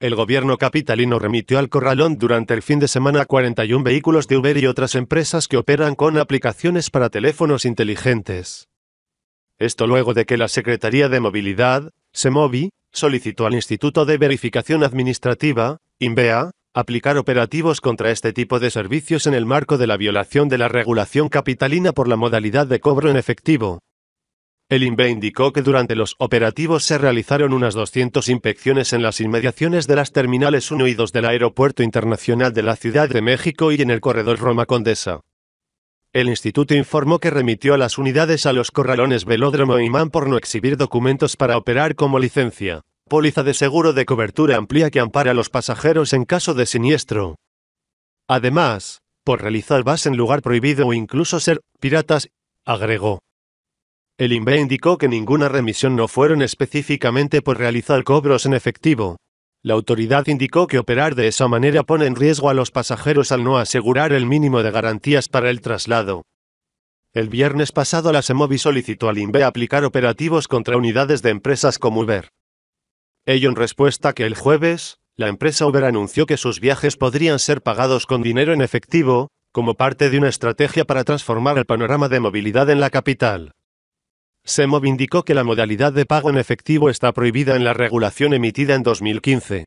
El gobierno capitalino remitió al corralón durante el fin de semana 41 vehículos de Uber y otras empresas que operan con aplicaciones para teléfonos inteligentes. Esto luego de que la Secretaría de Movilidad, SEMOVI, solicitó al Instituto de Verificación Administrativa, INVEA, aplicar operativos contra este tipo de servicios en el marco de la violación de la regulación capitalina por la modalidad de cobro en efectivo, el INVE indicó que durante los operativos se realizaron unas 200 inspecciones en las inmediaciones de las terminales 1 y 2 del Aeropuerto Internacional de la Ciudad de México y en el corredor Roma Condesa. El instituto informó que remitió a las unidades a los corralones Velódromo y e Imán por no exhibir documentos para operar como licencia, póliza de seguro de cobertura amplia que ampara a los pasajeros en caso de siniestro. Además, por realizar vas en lugar prohibido o incluso ser piratas, agregó. El INVE indicó que ninguna remisión no fueron específicamente por realizar cobros en efectivo. La autoridad indicó que operar de esa manera pone en riesgo a los pasajeros al no asegurar el mínimo de garantías para el traslado. El viernes pasado la Semovi solicitó al INVE aplicar operativos contra unidades de empresas como Uber. Ello en respuesta que el jueves, la empresa Uber anunció que sus viajes podrían ser pagados con dinero en efectivo, como parte de una estrategia para transformar el panorama de movilidad en la capital. SEMOV indicó que la modalidad de pago en efectivo está prohibida en la regulación emitida en 2015.